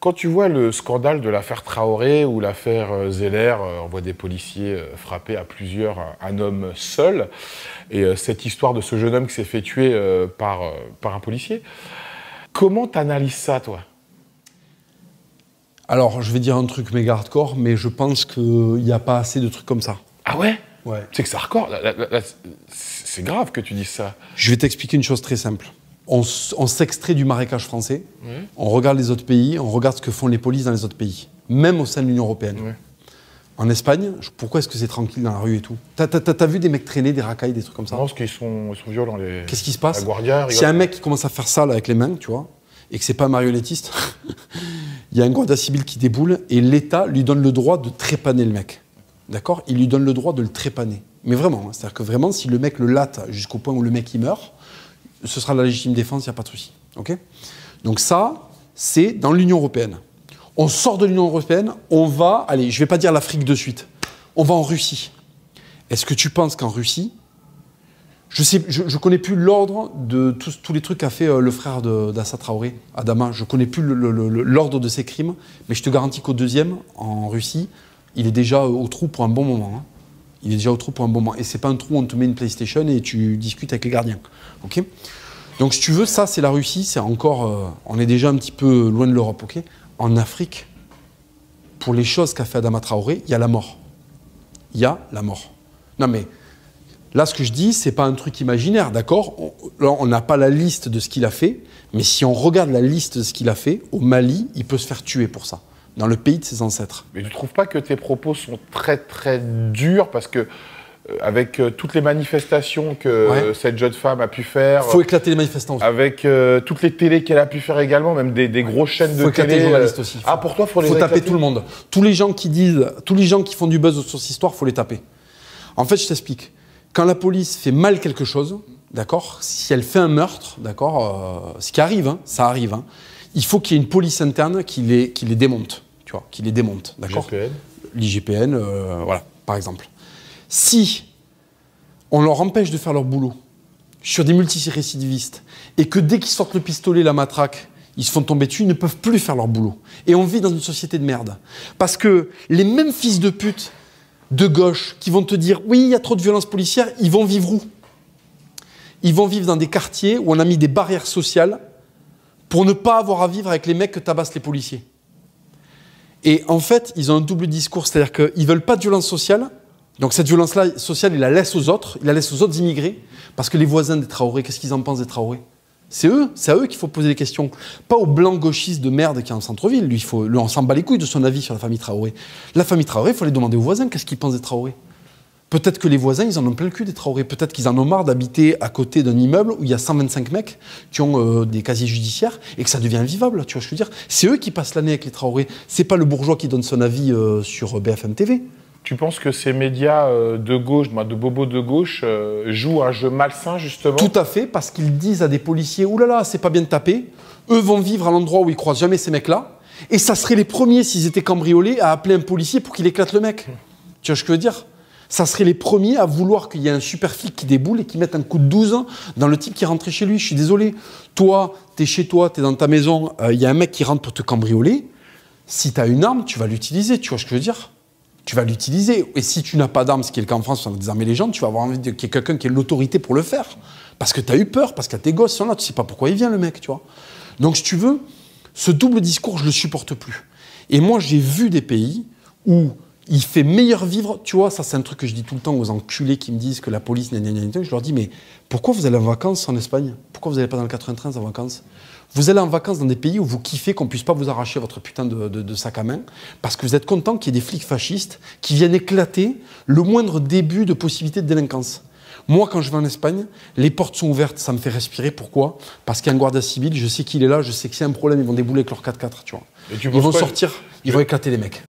Quand tu vois le scandale de l'affaire Traoré ou l'affaire euh, Zeller, euh, on voit des policiers euh, frapper à plusieurs un homme seul, et cette histoire de ce jeune homme qui s'est fait tuer par, par un policier, comment t'analyses ça, toi Alors, je vais dire un truc méga hardcore, mais je pense qu'il n'y a pas assez de trucs comme ça. Ah ouais Ouais. C'est que ça hardcore. C'est grave que tu dises ça. Je vais t'expliquer une chose très simple on, s'extrait du marécage français, on regarde les autres pays, on regarde ce que font les polices dans les autres pays, même au sein de l'Union européenne. En Espagne, pourquoi est-ce que c'est tranquille dans la rue et tout T'as vu des mecs traîner des racailles, des trucs comme ça Non, parce qu'ils sont, sont, violents. Les... Qu'est-ce qui se passe Si un mec qui commence à faire ça avec les mains, tu vois, et que c'est pas un marionnettiste, il y a un guardia civil qui déboule et l'État lui donne le droit de trépaner le mec. D'accord Il lui donne le droit de le trépaner. Mais vraiment, hein, c'est-à-dire que vraiment, si le mec le latte jusqu'au point où le mec il meurt, ce sera la légitime défense, il n'y a pas de souci. Donc ça, c'est dans l'Union européenne. On sort de l'Union européenne, on va, allez, je ne vais pas dire l'Afrique de suite, on va en Russie. Est-ce que tu penses qu'en Russie, je ne je, connais plus l'ordre de tous, les trucs qu'a fait euh, le frère d'Assa Traoré, Adama, je ne connais plus l'ordre de ses crimes, mais je te garantis qu'au deuxième, en Russie, il est déjà euh, au trou pour un bon moment. Hein. Il est déjà au trou pour un bon moment. Et c'est pas un trou où on te met une PlayStation et tu discutes avec les gardiens. Ok Donc si tu veux, ça c'est la Russie, c'est encore. Euh, on est déjà un petit peu loin de l'Europe, ok En Afrique, pour les choses qu'a fait Adama Traoré, il y a la mort. Il y a la mort. Non mais. Là, ce que je dis, c'est pas un truc imaginaire, d'accord On n'a pas la liste de ce qu'il a fait, mais si on regarde la liste de ce qu'il a fait, au Mali, il peut se faire tuer pour ça dans le pays de ses ancêtres. Mais tu ne trouves pas que tes propos sont très très durs parce que euh, avec euh, toutes les manifestations que euh, cette jeune femme a pu faire. Faut éclater les manifestants. Avec toutes les télés qu'elle a pu faire également, même des, des grosses chaînes faut de éclater télé. Les journalistes aussi. ah pour toi, faut les. Faut taper tout le monde. Tous les gens qui disent, tous les gens qui font du buzz sur cette histoire, faut les taper. En fait, je t'explique. Quand la police fait mal quelque chose, d'accord, si elle fait un meurtre, d'accord, ce qui arrive, hein, ça arrive. Hein, il faut qu'il y ait une police interne qui les, démonte, tu vois, qui les démonte, d'accord L'IGPN, euh, voilà, par exemple. Si on leur empêche de faire leur boulot sur des multirécidivistes et que dès qu'ils sortent le pistolet, la matraque, ils se font tomber dessus, ils ne peuvent plus faire leur boulot. Et on vit dans une société de merde. Parce que les mêmes fils de pute de gauche qui vont te dire oui, il y a trop de violence policière, ils vont vivre où Ils vont vivre dans des quartiers où on a mis des barrières sociales pour ne pas avoir à vivre avec les mecs que tabassent les policiers. Et en fait, ils ont un double discours, c'est-à-dire qu'ils ne veulent pas de violence sociale, donc cette violence-là sociale, ils la laissent aux autres, ils la laissent aux autres immigrés, parce que les voisins des Traoré, qu'est-ce qu'ils en pensent des Traoré c'est eux, c'est à eux qu'il faut poser les questions. Pas aux blancs gauchistes de merde qui est en centre-ville. Lui, il faut, le on s'en bat les couilles de son avis sur la famille Traoré. La famille Traoré, il faut les demander aux voisins qu'est-ce qu'ils pensent des Traoré. Peut-être que les voisins, ils en ont plein le cul des Traoré. Peut-être qu'ils en ont marre d'habiter à côté d'un immeuble où il y a 125 mecs qui ont euh, des casiers judiciaires et que ça devient vivable. Tu vois, je veux dire, c'est eux qui passent l'année avec les Traoré. C'est pas le bourgeois qui donne son avis euh, sur euh, BFM TV. Tu penses que ces médias de gauche, de bobos de gauche, jouent un jeu malsain justement Tout à fait, parce qu'ils disent à des policiers "Ouh là là, c'est pas bien de taper." Eux vont vivre à l'endroit où ils croisent jamais ces mecs-là, et ça serait les premiers s'ils étaient cambriolés à appeler un policier pour qu'il éclate le mec. Tu vois ce que je veux dire ça serait les premiers à vouloir qu'il y ait un super qui déboule et qui mette un coup de 12 dans le type qui est rentré chez lui. Je suis désolé. Toi, t'es chez toi, t'es dans ta maison, il euh, y a un mec qui rentre pour te cambrioler. Si t'as une arme, tu vas l'utiliser, tu vois ce que je veux dire tu vas l'utiliser. Et si tu n'as pas d'arme, ce qui est le cas en France, on désarmé les gens, tu vas avoir envie qu'il y ait quelqu'un qui ait l'autorité pour le faire. Parce que tu as eu peur, parce que tes gosses sont là, tu sais pas pourquoi il vient le mec, tu vois. Donc si tu veux, ce double discours, je le supporte plus. Et moi, j'ai vu des pays où il fait meilleur vivre, tu vois, ça c'est un truc que je dis tout le temps aux enculés qui me disent que la police, gna, gna, je leur dis, mais pourquoi vous allez en vacances en Espagne Pourquoi vous n'allez pas dans le 93 en vacances vous allez en vacances dans des pays où vous kiffez qu'on puisse pas vous arracher votre putain de, sac à main, parce que vous êtes content qu'il y ait des flics fascistes qui viennent éclater le moindre début de possibilité de délinquance. Moi, quand je vais en Espagne, les portes sont ouvertes, ça me fait respirer. Pourquoi Parce qu'il y a un guardia civil, je sais qu'il est là, je sais que c'est un problème, ils vont débouler avec leur 4x4, tu vois. ils vont sortir, ils vont éclater les mecs.